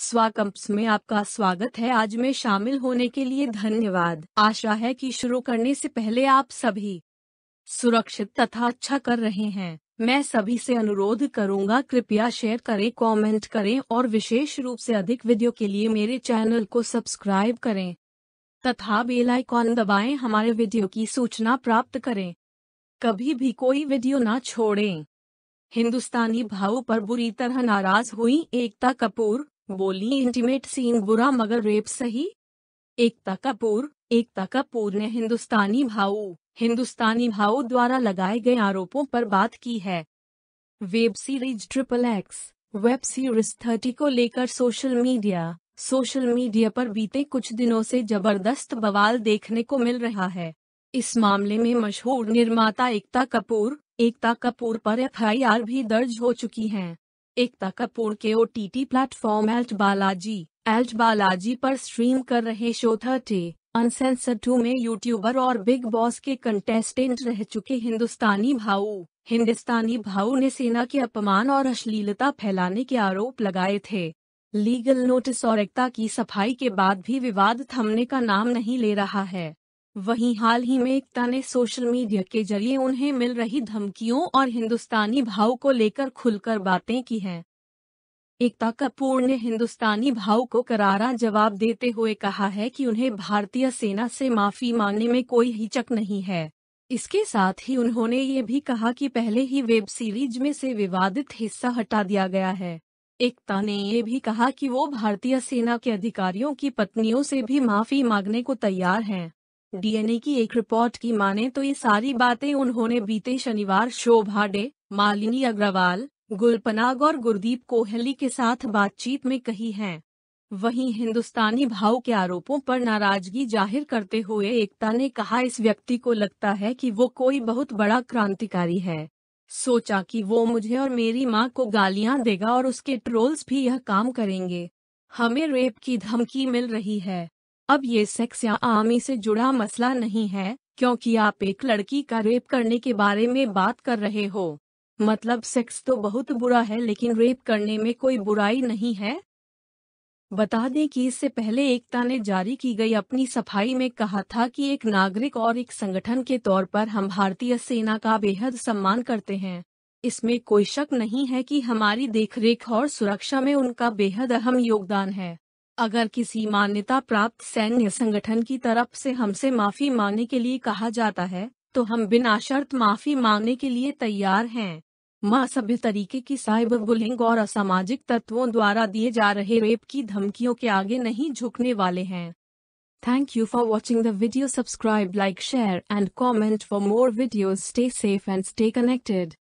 स्वाकंप्स में आपका स्वागत है आज में शामिल होने के लिए धन्यवाद आशा है कि शुरू करने से पहले आप सभी सुरक्षित तथा अच्छा कर रहे हैं मैं सभी से अनुरोध करूंगा कृपया शेयर करें कमेंट करें और विशेष रूप से अधिक वीडियो के लिए मेरे चैनल को सब्सक्राइब करें तथा बेल आइकॉन दबाएं हमारे वीडियो की सूचना प्राप्त करें कभी भी कोई वीडियो ना छोड़ें हिंदुस्तानी भाव पर बुरी तरह नाराज हुई एकता कपूर बोली इंटीमेट सीन बुरा मगर रेप सही एकता कपूर एकता कपूर ने हिंदुस्तानी भाऊ हिंदुस्तानी भाऊ द्वारा लगाए गए आरोपों पर बात की है web series triple X web series thirty को लेकर सोशल मीडिया सोशल मीडिया पर बीते कुछ दिनों से जबरदस्त बवाल देखने को मिल रहा है इस मामले में मशहूर निर्माता एकता कपूर एकता कपूर पर एफआईआर भी दर्ज हो चुकी है एकता कपूर के O T T platform ALT Balaji ALT Balaji पर स्ट्रीम कर रहे शो थर्टे अनसेंसर टू में यूट्यूबर और बिग बॉस के कंटेस्टेंट रह चुके हिंदुस्तानी भाऊ हिंदुस्तानी भाऊ ने सेना के अपमान और अश्लीलता फैलाने के आरोप लगाए थे लीगल नोटिस और एकता की सफाई के बाद भी विवाद थमने का नाम नहीं ले रहा है वहीं हाल ही में एकता ने सोशल मीडिया के जरिए उन्हें मिल रही धमकियों और हिंदुस्तानी भाव को लेकर खुलकर बातें की हैं एकता कपूर ने हिंदुस्तानी भाव को करारा जवाब देते हुए कहा है कि उन्हें भारतीय सेना से माफी मांगने में कोई हिचक नहीं है इसके साथ ही उन्होंने ये भी कहा कि पहले ही वेब सीरीज में से विवादित हिस्सा हटा दिया गया है एकता ने ये भी कहा कि वो भारतीय सेना के अधिकारियों की पत्नियों से भी माफी मांगने को तैयार हैं डीएनए की एक रिपोर्ट की माने तो ये सारी बातें उन्होंने बीते शनिवार शोभा डे मालिनी अग्रवाल गुलपनाग और गुरदीप कोहली के साथ बातचीत में कही हैं वहीं हिंदुस्तानी भाव के आरोपों पर नाराजगी जाहिर करते हुए एकता ने कहा इस व्यक्ति को लगता है कि वो कोई बहुत बड़ा क्रांतिकारी है सोचा कि वो मुझे और मेरी माँ को गालियाँ देगा और उसके ट्रोल्स भी यह काम करेंगे हमें रेप की धमकी मिल रही है अब ये सेक्स या आमी से जुड़ा मसला नहीं है क्योंकि आप एक लड़की का रेप करने के बारे में बात कर रहे हो मतलब सेक्स तो बहुत बुरा है लेकिन रेप करने में कोई बुराई नहीं है बता दें कि इससे पहले एकता ने जारी की गई अपनी सफाई में कहा था कि एक नागरिक और एक संगठन के तौर पर हम भारतीय सेना का बेहद सम्मान करते हैं इसमें कोई शक नहीं है कि हमारी देखरेख और सुरक्षा में उनका बेहद अहम योगदान है अगर किसी मान्यता प्राप्त सैन्य संगठन की तरफ से हमसे माफी मांगने के लिए कहा जाता है तो हम बिना शर्त माफी मांगने के लिए तैयार हैं माँ सभ्य तरीके की साइबर बुलिंग और असामाजिक तत्वों द्वारा दिए जा रहे रेप की धमकियों के आगे नहीं झुकने वाले हैं thank you for watching the video subscribe like share and comment for more videos stay safe and stay connected